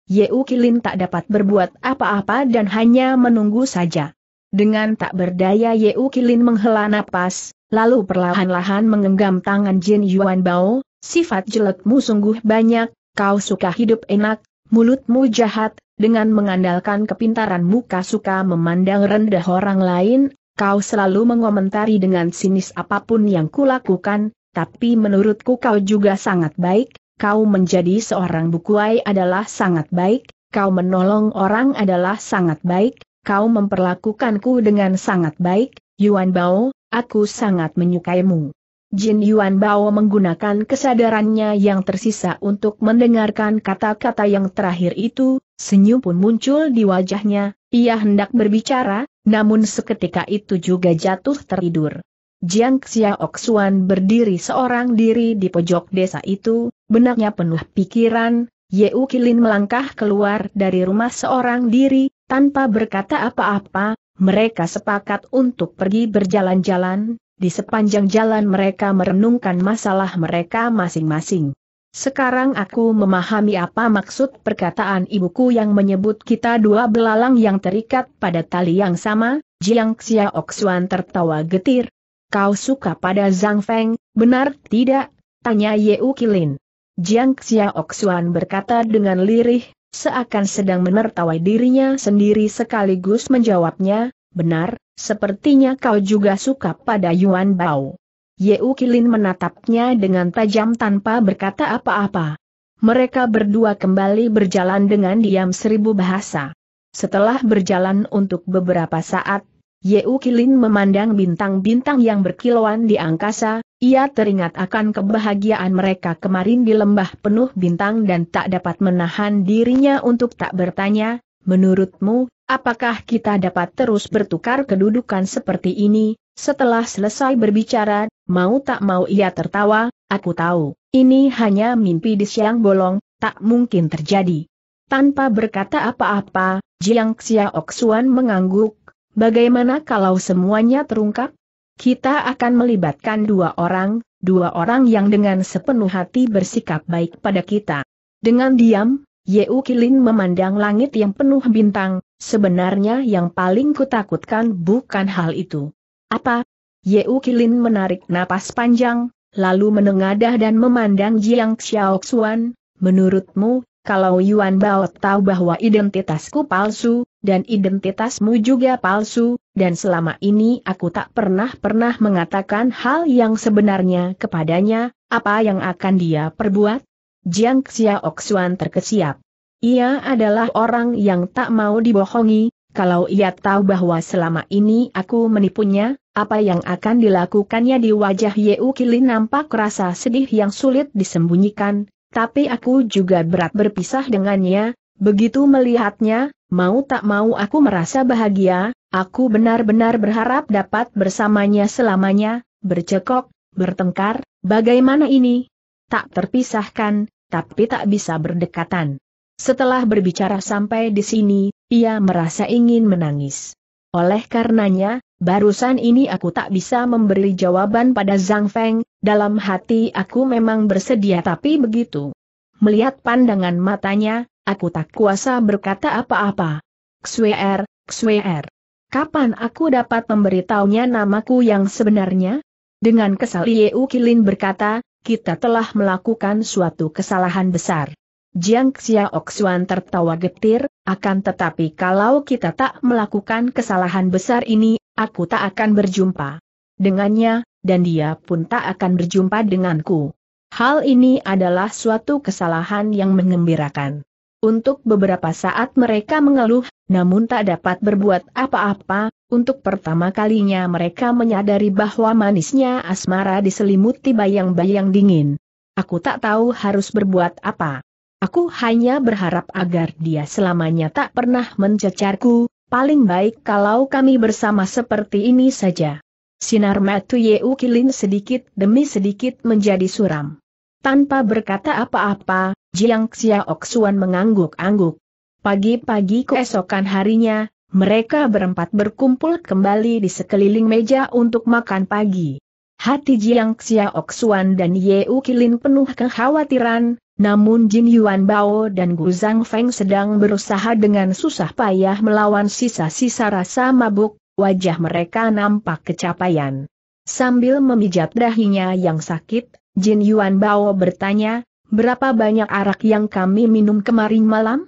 Yeu Kilin tak dapat berbuat apa-apa dan hanya menunggu saja. Dengan tak berdaya Yeu Kilin menghela napas, lalu perlahan-lahan mengenggam tangan Jin Yuan Bao, sifat jelekmu sungguh banyak, kau suka hidup enak, mulutmu jahat, dengan mengandalkan kepintaran muka, suka memandang rendah orang lain, kau selalu mengomentari dengan sinis apapun yang kulakukan, tapi menurutku kau juga sangat baik, kau menjadi seorang bukuai adalah sangat baik, kau menolong orang adalah sangat baik, kau memperlakukanku dengan sangat baik, Yuan Bao, aku sangat menyukaimu. Jin Yuan Bao menggunakan kesadarannya yang tersisa untuk mendengarkan kata-kata yang terakhir itu, Senyum pun muncul di wajahnya, ia hendak berbicara, namun seketika itu juga jatuh tertidur. Jiang Xiaoxuan berdiri seorang diri di pojok desa itu, benaknya penuh pikiran, Ye Kilin melangkah keluar dari rumah seorang diri, tanpa berkata apa-apa, mereka sepakat untuk pergi berjalan-jalan, di sepanjang jalan mereka merenungkan masalah mereka masing-masing. Sekarang aku memahami apa maksud perkataan ibuku yang menyebut kita dua belalang yang terikat pada tali yang sama, Jiang Xiaoxuan tertawa getir. Kau suka pada Zhang Feng, benar tidak? Tanya Ye U Kilin. Jiang Xiaoxuan berkata dengan lirih, seakan sedang menertawai dirinya sendiri sekaligus menjawabnya, benar, sepertinya kau juga suka pada Yuan Bao. Yeu Kilin menatapnya dengan tajam tanpa berkata apa-apa. Mereka berdua kembali berjalan dengan diam seribu bahasa. Setelah berjalan untuk beberapa saat, Yeu Kilin memandang bintang-bintang yang berkilauan di angkasa, ia teringat akan kebahagiaan mereka kemarin di lembah penuh bintang dan tak dapat menahan dirinya untuk tak bertanya, menurutmu, apakah kita dapat terus bertukar kedudukan seperti ini? Setelah selesai berbicara, Mau tak mau ia tertawa, aku tahu, ini hanya mimpi di siang bolong, tak mungkin terjadi. Tanpa berkata apa-apa, Jiang Xiaoxuan mengangguk, bagaimana kalau semuanya terungkap? Kita akan melibatkan dua orang, dua orang yang dengan sepenuh hati bersikap baik pada kita. Dengan diam, Ye Kilin memandang langit yang penuh bintang, sebenarnya yang paling kutakutkan bukan hal itu. Apa, Yeu Kilin menarik napas panjang, lalu menengadah dan memandang Jiang Xiaoxuan, menurutmu, kalau Yuan Bao tahu bahwa identitasku palsu, dan identitasmu juga palsu, dan selama ini aku tak pernah-pernah mengatakan hal yang sebenarnya kepadanya, apa yang akan dia perbuat? Jiang Xiaoxuan terkesiap. Ia adalah orang yang tak mau dibohongi, kalau ia tahu bahwa selama ini aku menipunya, apa yang akan dilakukannya di wajah Yeu Kili nampak rasa sedih yang sulit disembunyikan, tapi aku juga berat berpisah dengannya, begitu melihatnya, mau tak mau aku merasa bahagia, aku benar-benar berharap dapat bersamanya selamanya, bercekok, bertengkar, bagaimana ini? Tak terpisahkan, tapi tak bisa berdekatan. Setelah berbicara sampai di sini, ia merasa ingin menangis. Oleh karenanya, Barusan ini aku tak bisa memberi jawaban pada Zhang Feng, dalam hati aku memang bersedia tapi begitu. Melihat pandangan matanya, aku tak kuasa berkata apa-apa. Xuer, Xuer. Er, kapan aku dapat memberitahunya namaku yang sebenarnya? Dengan kesal Yeu Kilin berkata, kita telah melakukan suatu kesalahan besar. Jiang Xiaoxuan tertawa getir, akan tetapi kalau kita tak melakukan kesalahan besar ini, Aku tak akan berjumpa dengannya, dan dia pun tak akan berjumpa denganku. Hal ini adalah suatu kesalahan yang mengembirakan. Untuk beberapa saat mereka mengeluh, namun tak dapat berbuat apa-apa, untuk pertama kalinya mereka menyadari bahwa manisnya asmara diselimuti bayang-bayang dingin. Aku tak tahu harus berbuat apa. Aku hanya berharap agar dia selamanya tak pernah mencecarku, Paling baik kalau kami bersama seperti ini saja. Sinar matu Yeu Kilin sedikit demi sedikit menjadi suram. Tanpa berkata apa-apa, Jiang Xiaoxuan mengangguk-angguk. Pagi-pagi keesokan harinya, mereka berempat berkumpul kembali di sekeliling meja untuk makan pagi. Hati Jiang Xiaoxuan dan Yeu Kilin penuh kekhawatiran, namun Jin Yuan Bao dan Gu Zhang Feng sedang berusaha dengan susah payah melawan sisa-sisa rasa mabuk, wajah mereka nampak kecapaian. Sambil memijat dahinya yang sakit, Jin Yuan Bao bertanya, berapa banyak arak yang kami minum kemarin malam?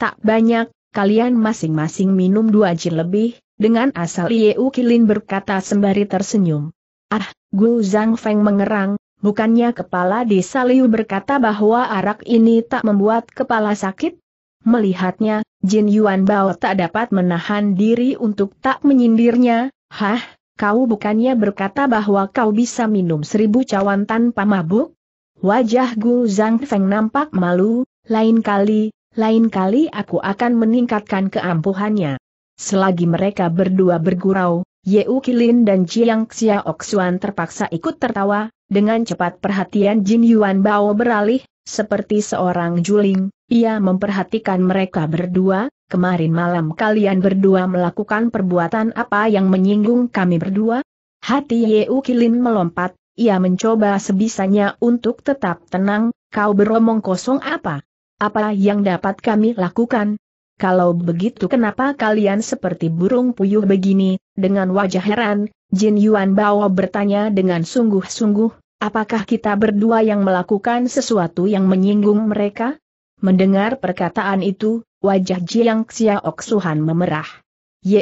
Tak banyak, kalian masing-masing minum dua jin lebih, dengan asal Yeu Kilin berkata sembari tersenyum. Ah, Gu Zhang Feng mengerang, Bukannya kepala desa Liu berkata bahwa arak ini tak membuat kepala sakit? Melihatnya, Jin Yuan Bao tak dapat menahan diri untuk tak menyindirnya, Hah, kau bukannya berkata bahwa kau bisa minum seribu cawan tanpa mabuk? Wajah Gu Zhang Feng nampak malu, lain kali, lain kali aku akan meningkatkan keampuhannya. Selagi mereka berdua bergurau, Ye Kilin dan Jiang Xiaoxuan terpaksa ikut tertawa, dengan cepat perhatian Jin Yuan Bao beralih, seperti seorang juling, ia memperhatikan mereka berdua, kemarin malam kalian berdua melakukan perbuatan apa yang menyinggung kami berdua? Hati U Kilin melompat, ia mencoba sebisanya untuk tetap tenang, kau beromong kosong apa? Apa yang dapat kami lakukan? Kalau begitu kenapa kalian seperti burung puyuh begini, dengan wajah heran, Jin Yuan Bao bertanya dengan sungguh-sungguh, apakah kita berdua yang melakukan sesuatu yang menyinggung mereka? Mendengar perkataan itu, wajah Jiang Xiaok Suhan memerah.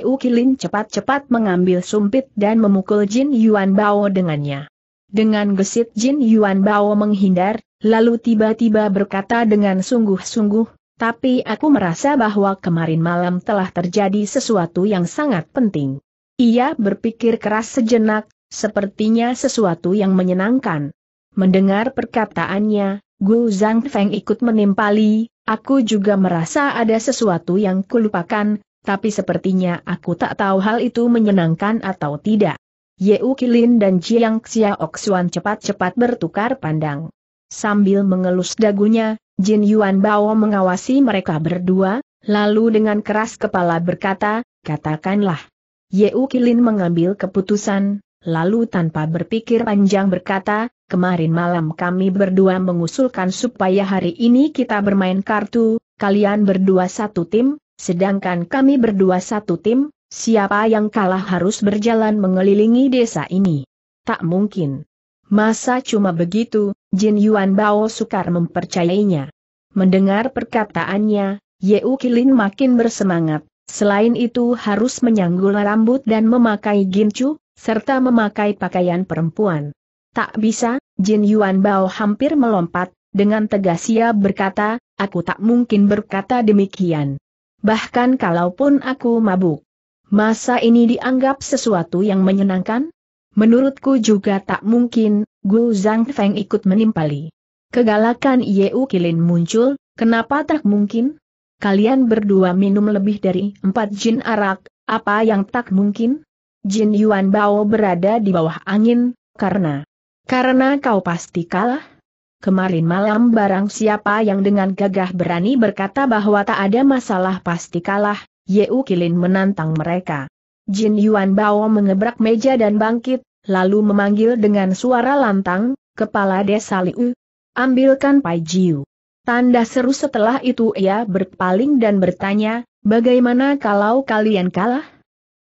U Kilin cepat-cepat mengambil sumpit dan memukul Jin Yuan Bao dengannya. Dengan gesit Jin Yuan Bao menghindar, lalu tiba-tiba berkata dengan sungguh-sungguh, tapi aku merasa bahwa kemarin malam telah terjadi sesuatu yang sangat penting. Ia berpikir keras sejenak, sepertinya sesuatu yang menyenangkan. Mendengar perkataannya, Gu Zhang Feng ikut menimpali, aku juga merasa ada sesuatu yang kulupakan, tapi sepertinya aku tak tahu hal itu menyenangkan atau tidak. Ye Kilin dan Jiang Xiaoxuan cepat-cepat bertukar pandang. Sambil mengelus dagunya, Jin Yuan Bao mengawasi mereka berdua, lalu dengan keras kepala berkata, katakanlah. U Kilin mengambil keputusan, lalu tanpa berpikir panjang berkata, kemarin malam kami berdua mengusulkan supaya hari ini kita bermain kartu, kalian berdua satu tim, sedangkan kami berdua satu tim, siapa yang kalah harus berjalan mengelilingi desa ini. Tak mungkin. Masa cuma begitu, Jin Yuan Bao sukar mempercayainya. Mendengar perkataannya, Ye Kilin makin bersemangat. Selain itu harus menyanggul rambut dan memakai gincu, serta memakai pakaian perempuan. Tak bisa, Jin Yuan Bao hampir melompat, dengan tegas ia berkata, aku tak mungkin berkata demikian. Bahkan kalaupun aku mabuk. Masa ini dianggap sesuatu yang menyenangkan? Menurutku juga tak mungkin, Gu Zhang Feng ikut menimpali. Kegalakan Yeu Kilin muncul, kenapa tak mungkin? Kalian berdua minum lebih dari empat jin arak, apa yang tak mungkin? Jin Yuan Bao berada di bawah angin, karena... Karena kau pasti kalah? Kemarin malam barang siapa yang dengan gagah berani berkata bahwa tak ada masalah pasti kalah, Yeu Kilin menantang mereka. Jin Yuan Bao mengebrak meja dan bangkit, lalu memanggil dengan suara lantang, Kepala Desa Liu. Ambilkan Pai Jiu. Tanda seru setelah itu ia berpaling dan bertanya, bagaimana kalau kalian kalah?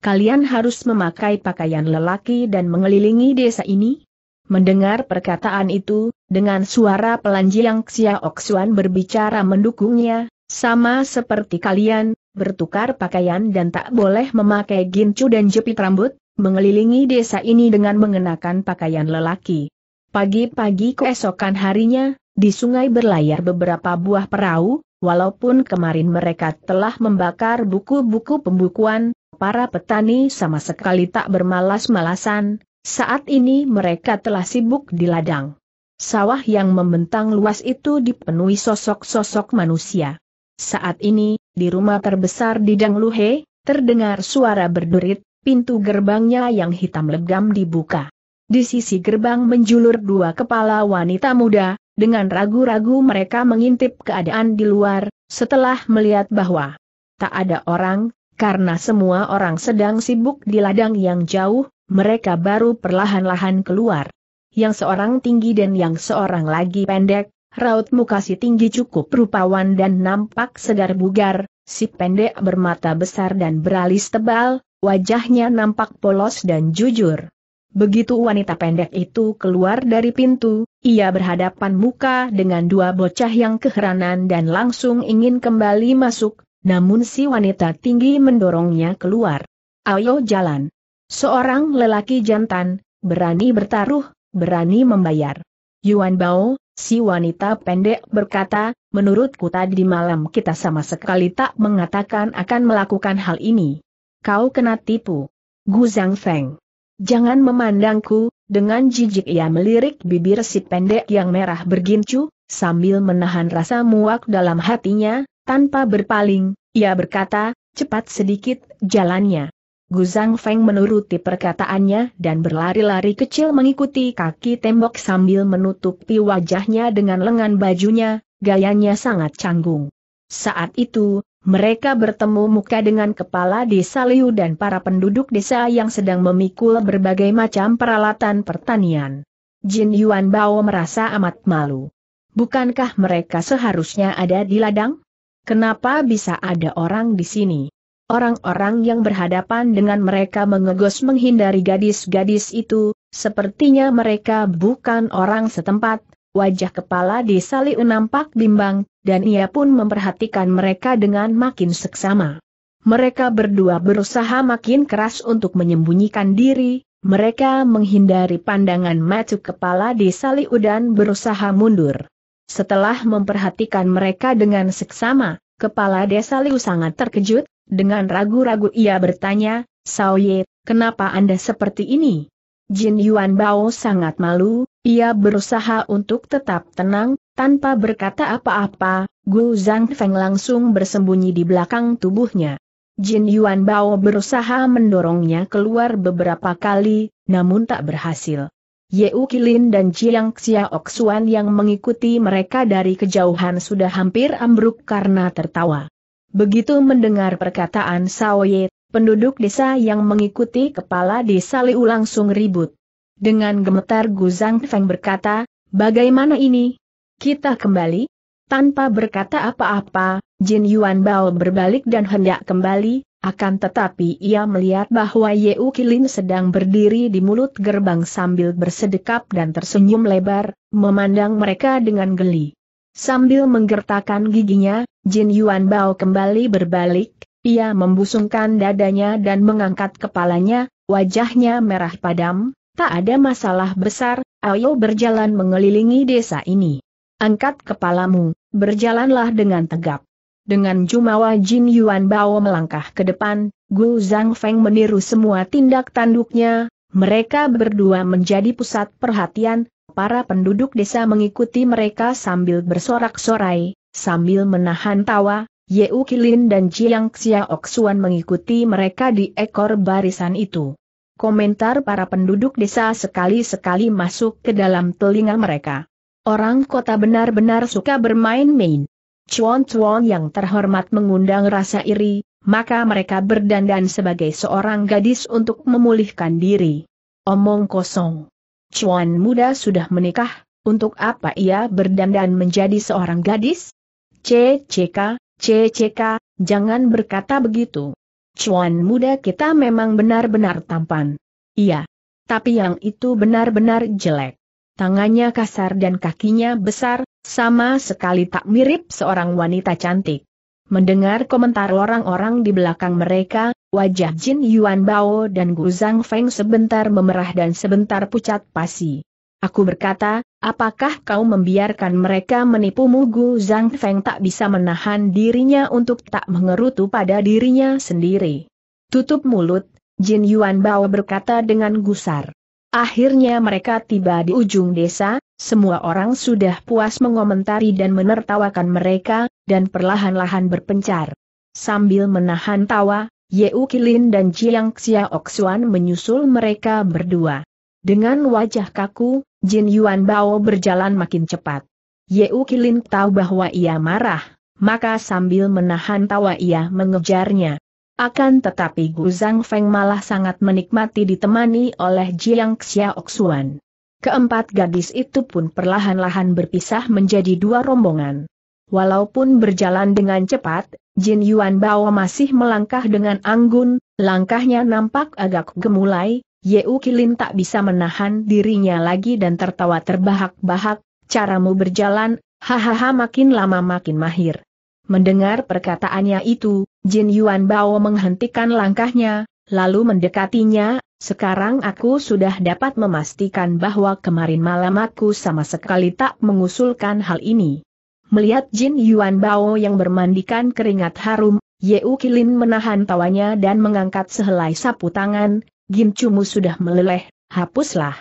Kalian harus memakai pakaian lelaki dan mengelilingi desa ini? Mendengar perkataan itu, dengan suara pelanjang Jiang Xiaoxuan berbicara mendukungnya, sama seperti kalian, bertukar pakaian dan tak boleh memakai gincu dan jepit rambut, mengelilingi desa ini dengan mengenakan pakaian lelaki. Pagi-pagi keesokan harinya, di sungai berlayar beberapa buah perahu, walaupun kemarin mereka telah membakar buku-buku pembukuan, para petani sama sekali tak bermalas-malasan, saat ini mereka telah sibuk di ladang. Sawah yang membentang luas itu dipenuhi sosok-sosok manusia. Saat ini, di rumah terbesar di Dangluhe, terdengar suara berderit pintu gerbangnya yang hitam legam dibuka. Di sisi gerbang menjulur dua kepala wanita muda, dengan ragu-ragu mereka mengintip keadaan di luar, setelah melihat bahwa tak ada orang, karena semua orang sedang sibuk di ladang yang jauh, mereka baru perlahan-lahan keluar. Yang seorang tinggi dan yang seorang lagi pendek, Raut muka si tinggi cukup rupawan dan nampak segar bugar, si pendek bermata besar dan beralis tebal, wajahnya nampak polos dan jujur. Begitu wanita pendek itu keluar dari pintu, ia berhadapan muka dengan dua bocah yang keheranan dan langsung ingin kembali masuk, namun si wanita tinggi mendorongnya keluar. Ayo jalan. Seorang lelaki jantan, berani bertaruh, berani membayar. Yuan Bao, Si wanita pendek berkata, menurutku tadi malam kita sama sekali tak mengatakan akan melakukan hal ini. Kau kena tipu. Gu Zhang Feng. Jangan memandangku, dengan jijik ia melirik bibir si pendek yang merah bergincu, sambil menahan rasa muak dalam hatinya, tanpa berpaling, ia berkata, cepat sedikit jalannya. Guzang Feng menuruti perkataannya dan berlari-lari kecil mengikuti kaki tembok sambil menutupi wajahnya dengan lengan bajunya, gayanya sangat canggung. Saat itu, mereka bertemu muka dengan kepala desa Liu dan para penduduk desa yang sedang memikul berbagai macam peralatan pertanian. Jin Yuan Bao merasa amat malu. Bukankah mereka seharusnya ada di ladang? Kenapa bisa ada orang di sini? Orang-orang yang berhadapan dengan mereka mengegos menghindari gadis-gadis itu, sepertinya mereka bukan orang setempat, wajah kepala di Liu nampak bimbang, dan ia pun memperhatikan mereka dengan makin seksama. Mereka berdua berusaha makin keras untuk menyembunyikan diri, mereka menghindari pandangan matu kepala di dan berusaha mundur. Setelah memperhatikan mereka dengan seksama, kepala desa Liu sangat terkejut, dengan ragu-ragu ia bertanya, Sao Ye, kenapa Anda seperti ini? Jin Yuan Bao sangat malu, ia berusaha untuk tetap tenang, tanpa berkata apa-apa, Gu Zhang Feng langsung bersembunyi di belakang tubuhnya. Jin Yuan Bao berusaha mendorongnya keluar beberapa kali, namun tak berhasil. Ye Ukilin dan Jiang Xiaoxuan yang mengikuti mereka dari kejauhan sudah hampir ambruk karena tertawa. Begitu mendengar perkataan Ye, penduduk desa yang mengikuti kepala desa Liu langsung ribut. Dengan gemetar Gu Zhang Feng berkata, bagaimana ini? Kita kembali? Tanpa berkata apa-apa, Jin Yuan Bao berbalik dan hendak kembali, akan tetapi ia melihat bahwa Ye U Kilin sedang berdiri di mulut gerbang sambil bersedekap dan tersenyum lebar, memandang mereka dengan geli. Sambil menggertakkan giginya, Jin Yuan Bao kembali berbalik, ia membusungkan dadanya dan mengangkat kepalanya, wajahnya merah padam, tak ada masalah besar, ayo berjalan mengelilingi desa ini. Angkat kepalamu, berjalanlah dengan tegap. Dengan jumawa Jin Yuan Bao melangkah ke depan, Gu Zhang Feng meniru semua tindak tanduknya, mereka berdua menjadi pusat perhatian, para penduduk desa mengikuti mereka sambil bersorak-sorai, sambil menahan tawa, Yeu Kilin dan Jiang Xiaoxuan mengikuti mereka di ekor barisan itu. Komentar para penduduk desa sekali-sekali masuk ke dalam telinga mereka. Orang kota benar-benar suka bermain-main. Cuan-cuan yang terhormat mengundang rasa iri, maka mereka berdandan sebagai seorang gadis untuk memulihkan diri. Omong kosong. Cuan muda sudah menikah, untuk apa ia berdandan menjadi seorang gadis? CCK, CCK, jangan berkata begitu. Cuan muda kita memang benar-benar tampan. Iya. Tapi yang itu benar-benar jelek. Tangannya kasar dan kakinya besar, sama sekali tak mirip seorang wanita cantik. Mendengar komentar orang-orang di belakang mereka, Wajah Jin Yuan Bao dan Gu Zhang Feng sebentar memerah dan sebentar pucat pasi. Aku berkata, apakah kau membiarkan mereka menipumu Gu Zhang Feng tak bisa menahan dirinya untuk tak mengerutu pada dirinya sendiri. Tutup mulut, Jin Yuan Bao berkata dengan gusar. Akhirnya mereka tiba di ujung desa, semua orang sudah puas mengomentari dan menertawakan mereka, dan perlahan-lahan berpencar. Sambil menahan tawa, Yeukilin Ukilin dan Jiang Xiaoxuan menyusul mereka berdua. Dengan wajah kaku, Jin Yuan Bao berjalan makin cepat. Yeukilin Ukilin tahu bahwa ia marah, maka sambil menahan tawa ia mengejarnya. Akan tetapi Gu Zhang Feng malah sangat menikmati ditemani oleh Jiang Xiaoxuan. Keempat gadis itu pun perlahan-lahan berpisah menjadi dua rombongan. Walaupun berjalan dengan cepat, Jin Yuan Bao masih melangkah dengan anggun, langkahnya nampak agak gemulai, Yeu Kilin tak bisa menahan dirinya lagi dan tertawa terbahak-bahak, caramu berjalan, hahaha makin lama makin mahir. Mendengar perkataannya itu, Jin Yuan Bao menghentikan langkahnya, lalu mendekatinya, sekarang aku sudah dapat memastikan bahwa kemarin malam aku sama sekali tak mengusulkan hal ini. Melihat Jin Yuan Bao yang bermandikan keringat harum, Yeu Kilin menahan tawanya dan mengangkat sehelai sapu tangan, Gin Cumu sudah meleleh, hapuslah.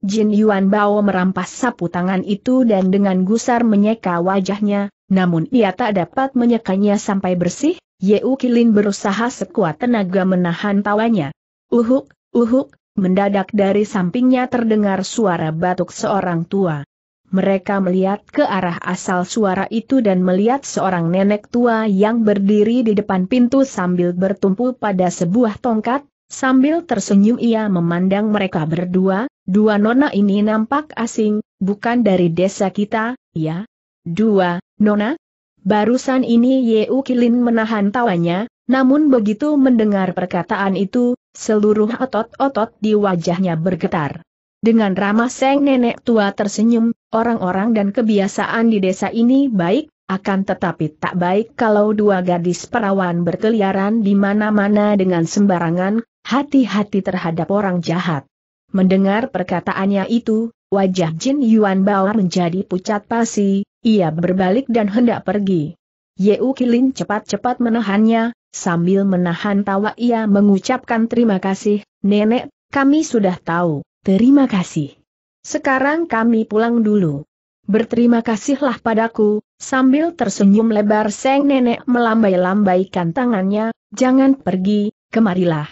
Jin Yuan Bao merampas sapu tangan itu dan dengan gusar menyeka wajahnya, namun ia tak dapat menyekanya sampai bersih, Yeu Kilin berusaha sekuat tenaga menahan tawanya. Uhuk, uhuk, mendadak dari sampingnya terdengar suara batuk seorang tua. Mereka melihat ke arah asal suara itu dan melihat seorang nenek tua yang berdiri di depan pintu sambil bertumpu pada sebuah tongkat, sambil tersenyum ia memandang mereka berdua, dua nona ini nampak asing, bukan dari desa kita, ya? Dua, nona? Barusan ini Yeu Kilin menahan tawanya, namun begitu mendengar perkataan itu, seluruh otot-otot di wajahnya bergetar. Dengan ramah sang nenek tua tersenyum, Orang-orang dan kebiasaan di desa ini baik, akan tetapi tak baik kalau dua gadis perawan berkeliaran di mana-mana dengan sembarangan, hati-hati terhadap orang jahat. Mendengar perkataannya itu, wajah Jin Yuan Bao menjadi pucat pasi, ia berbalik dan hendak pergi. U Kilin cepat-cepat menahannya, sambil menahan tawa ia mengucapkan terima kasih, Nenek, kami sudah tahu, terima kasih. Sekarang kami pulang dulu. Berterima kasihlah padaku, sambil tersenyum lebar Seng Nenek melambai-lambaikan tangannya, jangan pergi, kemarilah.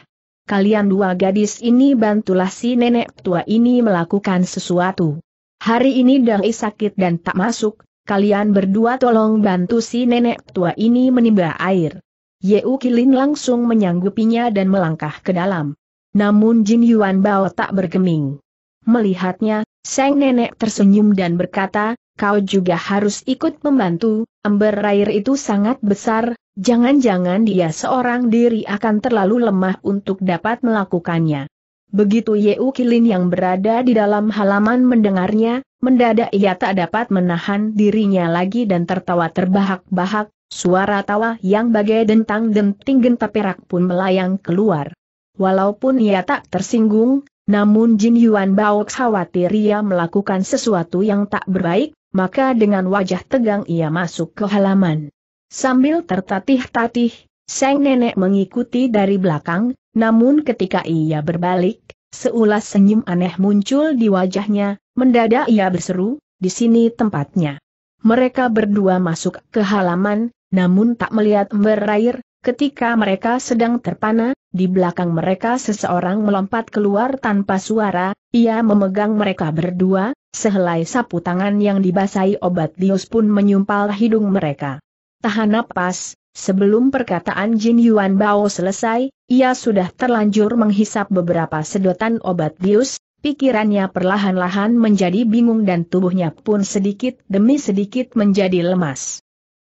Kalian dua gadis ini bantulah si nenek tua ini melakukan sesuatu. Hari ini Dai sakit dan tak masuk, kalian berdua tolong bantu si nenek tua ini menimba air. Yeu Kilin langsung menyanggupinya dan melangkah ke dalam. Namun Jin Yuan Bao tak bergeming. Melihatnya, sang nenek tersenyum dan berkata, kau juga harus ikut membantu, ember air itu sangat besar, jangan-jangan dia seorang diri akan terlalu lemah untuk dapat melakukannya. Begitu Yeu Kilin yang berada di dalam halaman mendengarnya, mendadak ia tak dapat menahan dirinya lagi dan tertawa terbahak-bahak, suara tawa yang bagai dentang-denting genta perak pun melayang keluar. Walaupun ia tak tersinggung, namun Jin Yuan Bao khawatir ia melakukan sesuatu yang tak berbaik, maka dengan wajah tegang ia masuk ke halaman. Sambil tertatih-tatih, Seng nenek mengikuti dari belakang, namun ketika ia berbalik, seulas senyum aneh muncul di wajahnya, mendadak ia berseru, di sini tempatnya. Mereka berdua masuk ke halaman, namun tak melihat berair. Ketika mereka sedang terpana, di belakang mereka seseorang melompat keluar tanpa suara, ia memegang mereka berdua, sehelai sapu tangan yang dibasahi obat dius pun menyumpal hidung mereka. Tahan napas, sebelum perkataan Jin Yuan Bao selesai, ia sudah terlanjur menghisap beberapa sedotan obat dius. pikirannya perlahan-lahan menjadi bingung dan tubuhnya pun sedikit demi sedikit menjadi lemas.